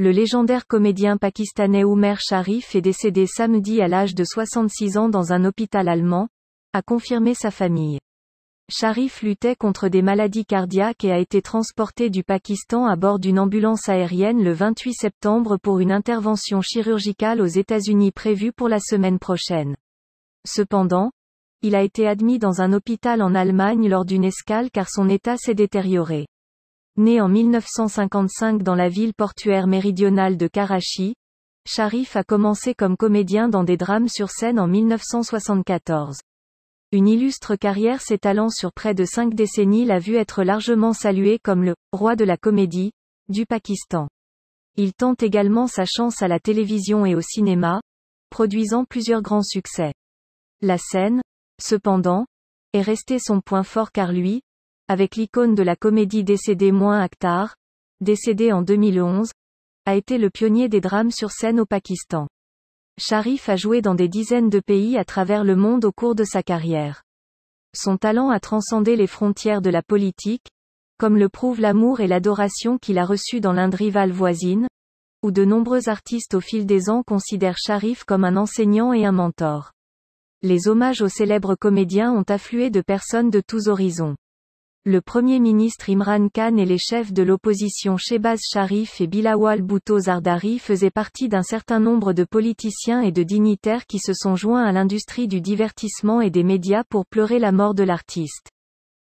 Le légendaire comédien pakistanais Oumer Sharif est décédé samedi à l'âge de 66 ans dans un hôpital allemand, a confirmé sa famille. Sharif luttait contre des maladies cardiaques et a été transporté du Pakistan à bord d'une ambulance aérienne le 28 septembre pour une intervention chirurgicale aux États-Unis prévue pour la semaine prochaine. Cependant, il a été admis dans un hôpital en Allemagne lors d'une escale car son état s'est détérioré. Né en 1955 dans la ville portuaire méridionale de Karachi, Sharif a commencé comme comédien dans des drames sur scène en 1974. Une illustre carrière s'étalant sur près de cinq décennies l'a vu être largement salué comme le roi de la comédie du Pakistan. Il tente également sa chance à la télévision et au cinéma, produisant plusieurs grands succès. La scène, cependant, est restée son point fort car lui, avec l'icône de la comédie décédée moins Akhtar, décédé en 2011, a été le pionnier des drames sur scène au Pakistan. Sharif a joué dans des dizaines de pays à travers le monde au cours de sa carrière. Son talent a transcendé les frontières de la politique, comme le prouvent l'amour et l'adoration qu'il a reçu dans l'Inde rivale voisine, où de nombreux artistes au fil des ans considèrent Sharif comme un enseignant et un mentor. Les hommages aux célèbres comédiens ont afflué de personnes de tous horizons le Premier ministre Imran Khan et les chefs de l'opposition Shehbaz Sharif et Bilawal Bhutto Zardari faisaient partie d'un certain nombre de politiciens et de dignitaires qui se sont joints à l'industrie du divertissement et des médias pour pleurer la mort de l'artiste.